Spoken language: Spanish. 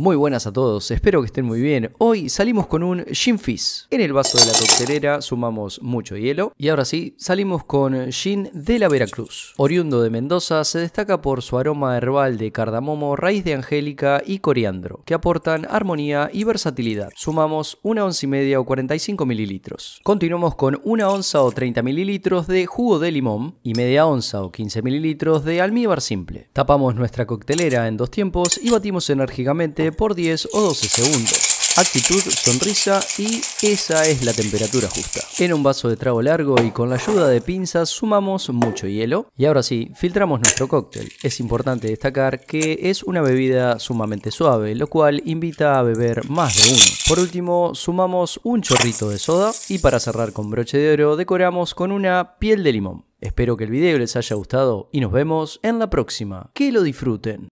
Muy buenas a todos, espero que estén muy bien. Hoy salimos con un Gin Fizz. En el vaso de la coctelera sumamos mucho hielo. Y ahora sí, salimos con Gin de la Veracruz. Oriundo de Mendoza, se destaca por su aroma herbal de cardamomo, raíz de angélica y coriandro, que aportan armonía y versatilidad. Sumamos una once y media o 45 mililitros. Continuamos con una onza o 30 mililitros de jugo de limón y media onza o 15 mililitros de almíbar simple. Tapamos nuestra coctelera en dos tiempos y batimos enérgicamente por 10 o 12 segundos actitud, sonrisa y esa es la temperatura justa. En un vaso de trago largo y con la ayuda de pinzas sumamos mucho hielo y ahora sí, filtramos nuestro cóctel. Es importante destacar que es una bebida sumamente suave, lo cual invita a beber más de uno. Por último, sumamos un chorrito de soda y para cerrar con broche de oro decoramos con una piel de limón. Espero que el video les haya gustado y nos vemos en la próxima. Que lo disfruten.